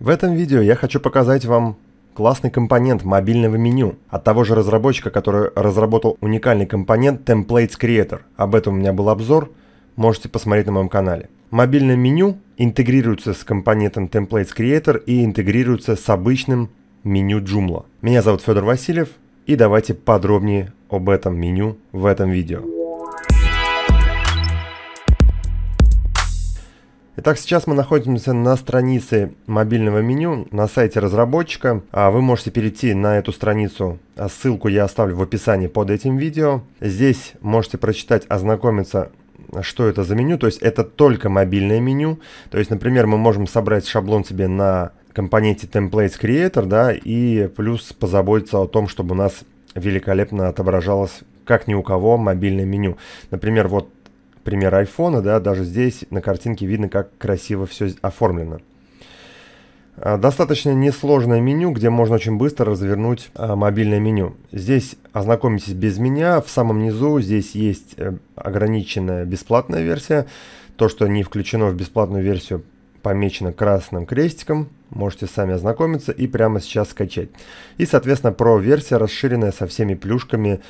В этом видео я хочу показать вам классный компонент мобильного меню от того же разработчика, который разработал уникальный компонент Templates Creator. Об этом у меня был обзор, можете посмотреть на моем канале. Мобильное меню интегрируется с компонентом Templates Creator и интегрируется с обычным меню Joomla. Меня зовут Федор Васильев и давайте подробнее об этом меню в этом видео. Итак, сейчас мы находимся на странице мобильного меню на сайте разработчика. А вы можете перейти на эту страницу, а ссылку я оставлю в описании под этим видео. Здесь можете прочитать, ознакомиться что это за меню, то есть это только мобильное меню. То есть, например, мы можем собрать шаблон себе на компоненте Templates Creator, да, и плюс позаботиться о том, чтобы у нас великолепно отображалось как ни у кого мобильное меню. Например, вот пример айфона, да, даже здесь на картинке видно, как красиво все оформлено. А, достаточно несложное меню, где можно очень быстро развернуть а, мобильное меню. Здесь ознакомитесь без меня. В самом низу здесь есть э, ограниченная бесплатная версия. То, что не включено в бесплатную версию, помечено красным крестиком. Можете сами ознакомиться и прямо сейчас скачать. И, соответственно, про версия расширенная со всеми плюшками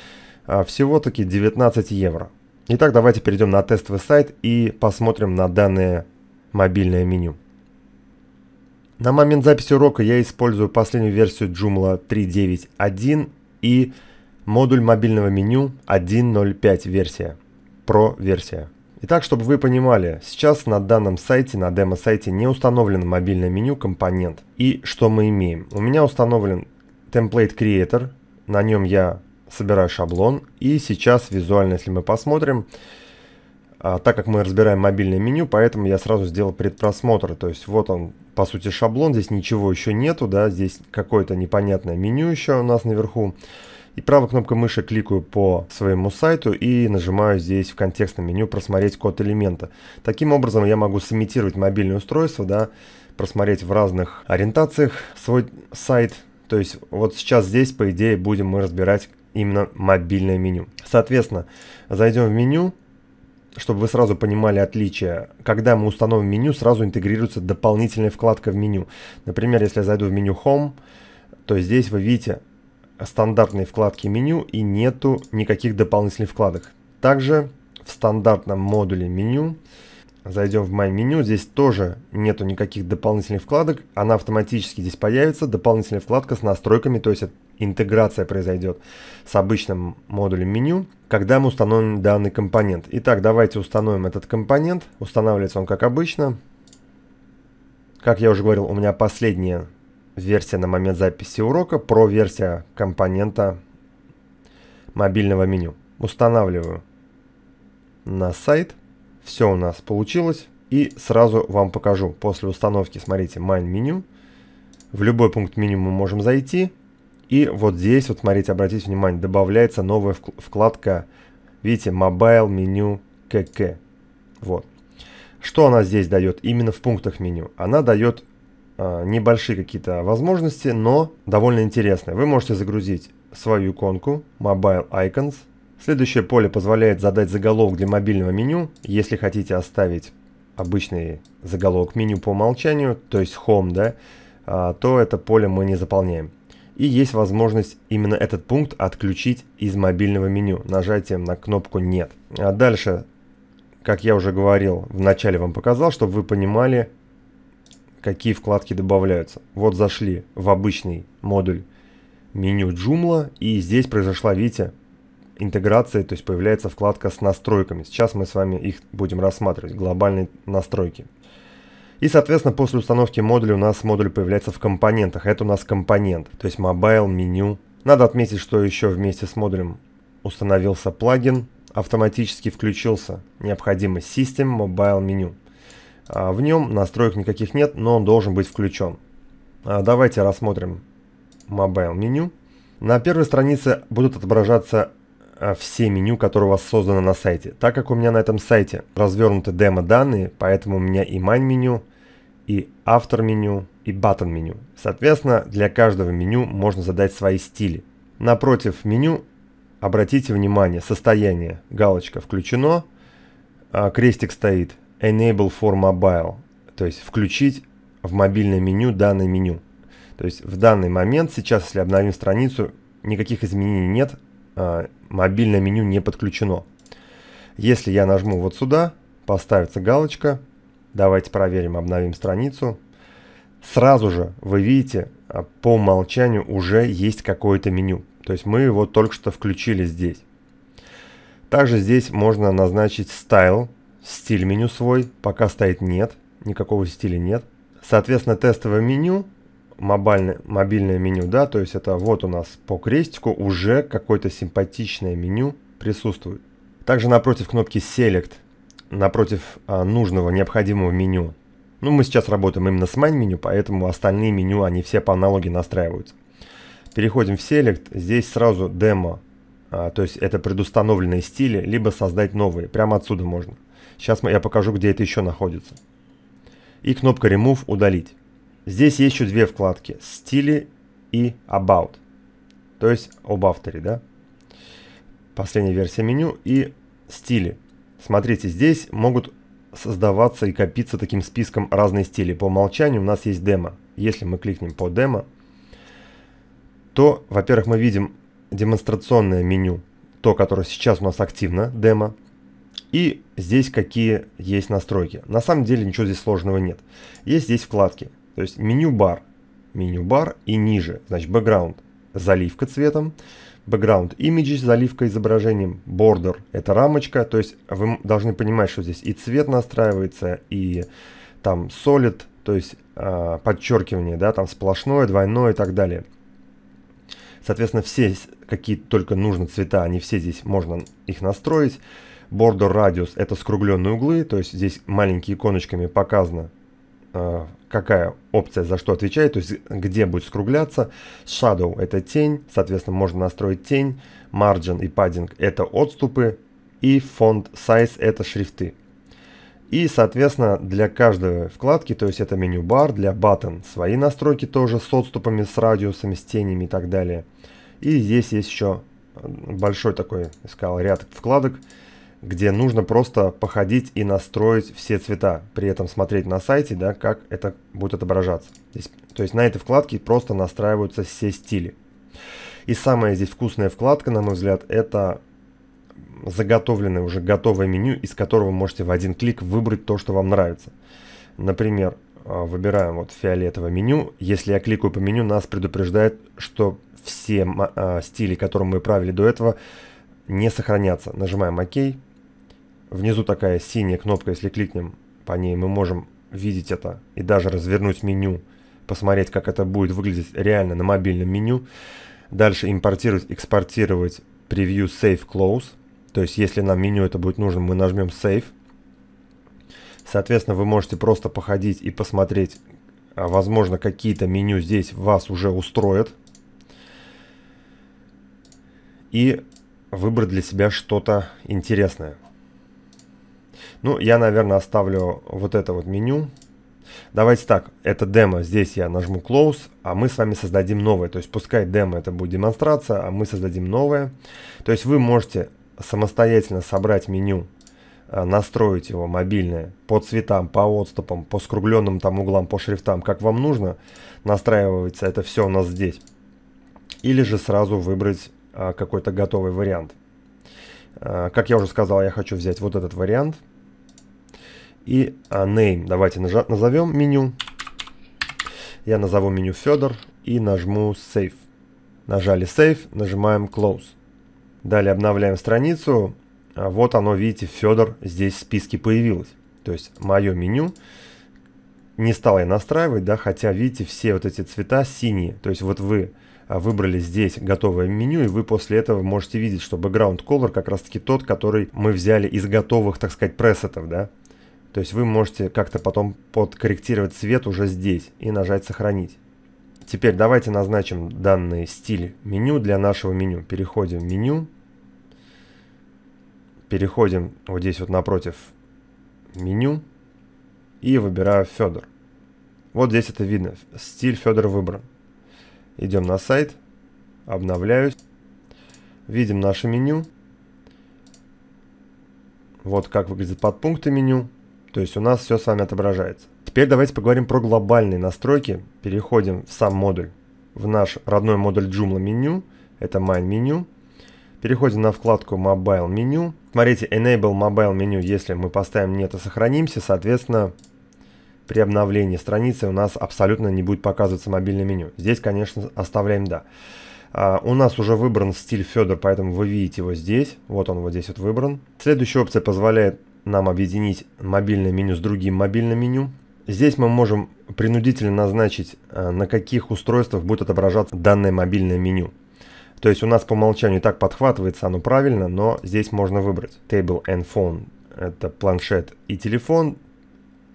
а, всего-таки 19 евро. Итак, давайте перейдем на тестовый сайт и посмотрим на данное мобильное меню. На момент записи урока я использую последнюю версию Joomla 3.9.1 и модуль мобильного меню 1.0.5 версия, Pro версия. Итак, чтобы вы понимали, сейчас на данном сайте, на демо-сайте не установлен мобильное меню компонент. И что мы имеем? У меня установлен Template Creator, на нем я собираю шаблон. И сейчас визуально, если мы посмотрим, а, так как мы разбираем мобильное меню, поэтому я сразу сделал предпросмотр. То есть вот он, по сути, шаблон. Здесь ничего еще нету, да, здесь какое-то непонятное меню еще у нас наверху. И правой кнопкой мыши кликаю по своему сайту и нажимаю здесь в контекстном меню «Просмотреть код элемента». Таким образом я могу сымитировать мобильное устройство, да, просмотреть в разных ориентациях свой сайт. То есть вот сейчас здесь, по идее, будем мы разбирать именно мобильное меню. Соответственно, зайдем в меню, чтобы вы сразу понимали отличие. Когда мы установим меню, сразу интегрируется дополнительная вкладка в меню. Например, если я зайду в меню Home, то здесь вы видите стандартные вкладки меню и нету никаких дополнительных вкладок. Также в стандартном модуле меню Зайдем в My меню. Здесь тоже нету никаких дополнительных вкладок. Она автоматически здесь появится. Дополнительная вкладка с настройками, то есть интеграция произойдет с обычным модулем меню, когда мы установим данный компонент. Итак, давайте установим этот компонент. Устанавливается он как обычно. Как я уже говорил, у меня последняя версия на момент записи урока про версия компонента мобильного меню. Устанавливаю на сайт. Все у нас получилось. И сразу вам покажу. После установки, смотрите, Main меню. В любой пункт меню мы можем зайти. И вот здесь, вот смотрите, обратите внимание, добавляется новая вкладка. Видите, Mobile меню КК. Вот. Что она здесь дает именно в пунктах меню? Она дает э, небольшие какие-то возможности, но довольно интересные. Вы можете загрузить свою иконку Mobile Icons – Следующее поле позволяет задать заголовок для мобильного меню. Если хотите оставить обычный заголовок меню по умолчанию, то есть Home, да, а, то это поле мы не заполняем. И есть возможность именно этот пункт отключить из мобильного меню нажатием на кнопку «Нет». А дальше, как я уже говорил, вначале вам показал, чтобы вы понимали, какие вкладки добавляются. Вот зашли в обычный модуль меню Joomla, и здесь произошла, видите, интеграции, то есть появляется вкладка с настройками. Сейчас мы с вами их будем рассматривать, глобальные настройки. И, соответственно, после установки модуля у нас модуль появляется в компонентах. Это у нас компонент, то есть Mobile меню. Надо отметить, что еще вместе с модулем установился плагин, автоматически включился необходимый System Mobile Menu. В нем настроек никаких нет, но он должен быть включен. А, давайте рассмотрим Mobile Menu. На первой странице будут отображаться а, все меню, которые у вас созданы на сайте. Так как у меня на этом сайте развернуты демо-данные, поэтому у меня и main меню, и автор меню, и button меню. Соответственно, для каждого меню можно задать свои стили. Напротив меню обратите внимание, состояние, галочка включено, а, крестик стоит Enable for Mobile, то есть включить в мобильное меню данное меню. То есть в данный момент, сейчас, если обновим страницу, никаких изменений нет, а, мобильное меню не подключено. Если я нажму вот сюда, поставится галочка. Давайте проверим, обновим страницу. Сразу же вы видите, а, по умолчанию уже есть какое-то меню. То есть мы его только что включили здесь. Также здесь можно назначить стайл, стиль меню свой. Пока стоит нет, никакого стиля нет. Соответственно, тестовое меню мобильное, мобильное меню, да, то есть это вот у нас по крестику уже какое-то симпатичное меню присутствует. Также напротив кнопки Select, напротив а, нужного, необходимого меню. Ну, мы сейчас работаем именно с main меню, поэтому остальные меню, они все по аналогии настраиваются. Переходим в Select, здесь сразу демо, а, то есть это предустановленные стили, либо создать новые, прямо отсюда можно. Сейчас я покажу, где это еще находится. И кнопка Remove «Удалить». Здесь есть еще две вкладки. Стили и About. То есть об авторе, да? Последняя версия меню и стили. Смотрите, здесь могут создаваться и копиться таким списком разные стили. По умолчанию у нас есть демо. Если мы кликнем по демо, то, во-первых, мы видим демонстрационное меню, то, которое сейчас у нас активно, демо, и здесь какие есть настройки. На самом деле ничего здесь сложного нет. Есть здесь вкладки. То есть меню-бар, меню-бар и ниже, значит, background заливка цветом, background images, заливка изображением, border это рамочка, то есть вы должны понимать, что здесь и цвет настраивается, и там solid, то есть э, подчеркивание, да, там сплошное, двойное и так далее. Соответственно, все какие только нужны цвета, они все здесь, можно их настроить. Border radius это скругленные углы, то есть здесь маленькие иконочками показано Э, какая опция за что отвечает, то есть где будет скругляться. Shadow – это тень, соответственно, можно настроить тень. Margin и Padding – это отступы. И Font Size – это шрифты. И, соответственно, для каждой вкладки, то есть это меню-бар, для Button свои настройки тоже с отступами, с радиусами, с тенями и так далее. И здесь есть еще э, большой такой, я сказал, ряд вкладок – где нужно просто походить и настроить все цвета, при этом смотреть на сайте, да, как это будет отображаться. Здесь, то есть на этой вкладке просто настраиваются все стили. И самая здесь вкусная вкладка, на мой взгляд, это заготовленное уже готовое меню, из которого вы можете в один клик выбрать то, что вам нравится. Например, э, выбираем вот фиолетовое меню. Если я кликаю по меню, нас предупреждает, что все э, стили, которым мы правили до этого, не сохранятся. Нажимаем ОК. Внизу такая синяя кнопка, если кликнем по ней, мы можем видеть это и даже развернуть меню, посмотреть, как это будет выглядеть реально на мобильном меню. Дальше импортировать, экспортировать превью Save Close. То есть, если нам меню это будет нужно, мы нажмем Save. Соответственно, вы можете просто походить и посмотреть, а, возможно, какие-то меню здесь вас уже устроят. И выбрать для себя что-то интересное. Ну, я, наверное, оставлю вот это вот меню. Давайте так, это демо, здесь я нажму close, а мы с вами создадим новое. То есть пускай демо это будет демонстрация, а мы создадим новое. То есть вы можете самостоятельно собрать меню, э, настроить его мобильное по цветам, по отступам, по скругленным там углам, по шрифтам, как вам нужно. Настраивается это все у нас здесь. Или же сразу выбрать э, какой-то готовый вариант. Э, как я уже сказал, я хочу взять вот этот вариант – и а, name. Давайте назовем меню. Я назову меню Федор и нажму Save. Нажали Save, нажимаем Close. Далее обновляем страницу. А вот оно, видите, Федор здесь в списке появилось. То есть мое меню. Не стал я настраивать, да, хотя, видите, все вот эти цвета синие. То есть вот вы а, выбрали здесь готовое меню, и вы после этого можете видеть, что background color как раз-таки тот, который мы взяли из готовых, так сказать, пресетов, да. То есть вы можете как-то потом подкорректировать цвет уже здесь и нажать «Сохранить». Теперь давайте назначим данный стиль меню для нашего меню. Переходим в меню. Переходим вот здесь вот напротив меню. И выбираю Федор. Вот здесь это видно. Стиль Федор выбран. Идем на сайт. Обновляюсь. Видим наше меню. Вот как выглядит подпункты меню. То есть у нас все с вами отображается. Теперь давайте поговорим про глобальные настройки. Переходим в сам модуль, в наш родной модуль Joomla меню. Это Main меню. Переходим на вкладку Mobile меню. Смотрите, Enable Mobile меню, если мы поставим «Нет» и а сохранимся, соответственно, при обновлении страницы у нас абсолютно не будет показываться мобильное меню. Здесь, конечно, оставляем «Да». Uh, у нас уже выбран стиль Федор, поэтому вы видите его здесь. Вот он вот здесь вот выбран. Следующая опция позволяет нам объединить мобильное меню с другим мобильным меню. Здесь мы можем принудительно назначить, э, на каких устройствах будет отображаться данное мобильное меню. То есть у нас по умолчанию так подхватывается оно правильно, но здесь можно выбрать. Table and phone – это планшет и телефон.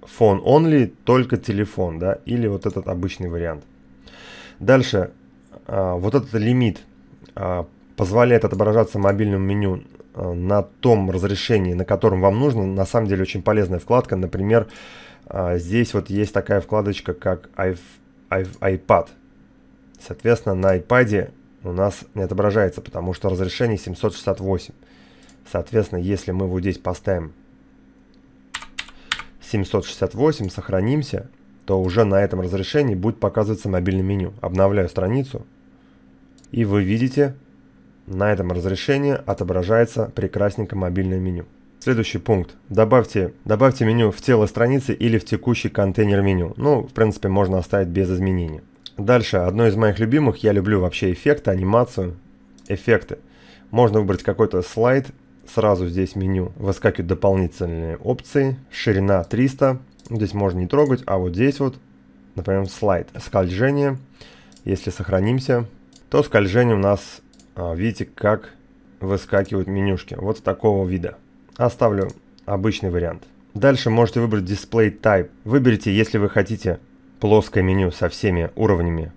Phone only – только телефон, да, или вот этот обычный вариант. Дальше, э, вот этот лимит э, позволяет отображаться мобильному меню Э, на том разрешении, на котором вам нужно, на самом деле очень полезная вкладка. Например, э, здесь вот есть такая вкладочка, как iPad. Соответственно, на iPad у нас не отображается, потому что разрешение 768. Соответственно, если мы вот здесь поставим 768, сохранимся, то уже на этом разрешении будет показываться мобильное меню. Обновляю страницу, и вы видите, на этом разрешение отображается прекрасненькое мобильное меню. Следующий пункт. Добавьте, добавьте меню в тело страницы или в текущий контейнер меню. Ну, в принципе, можно оставить без изменений. Дальше, одно из моих любимых, я люблю вообще эффекты, анимацию, эффекты. Можно выбрать какой-то слайд, сразу здесь меню выскакивают дополнительные опции, ширина 300, здесь можно не трогать, а вот здесь вот, например, слайд, скольжение, если сохранимся, то скольжение у нас а, видите, как выскакивают менюшки. Вот такого вида. Оставлю обычный вариант. Дальше можете выбрать Display Type. Выберите, если вы хотите плоское меню со всеми уровнями,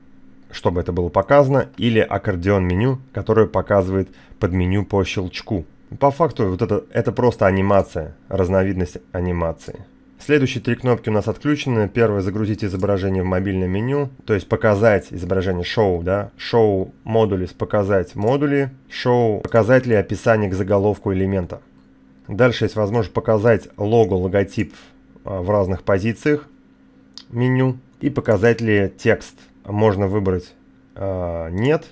чтобы это было показано, или аккордеон меню, которое показывает под меню по щелчку. По факту вот это, это просто анимация, разновидность анимации. Следующие три кнопки у нас отключены. Первое – загрузить изображение в мобильное меню, то есть показать изображение шоу, да, шоу модулис, показать модули, шоу показать ли описание к заголовку элемента. Дальше есть возможность показать лого, логотип а, в разных позициях меню и показать ли текст. Можно выбрать а, «нет»,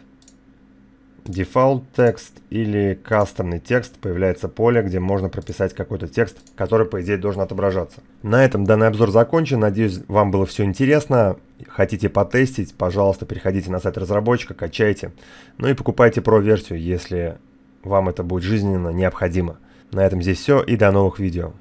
Default текст или кастомный текст появляется поле, где можно прописать какой-то текст, который, по идее, должен отображаться. На этом данный обзор закончен. Надеюсь, вам было все интересно. Хотите потестить, пожалуйста, переходите на сайт разработчика, качайте. Ну и покупайте Pro-версию, если вам это будет жизненно необходимо. На этом здесь все и до новых видео.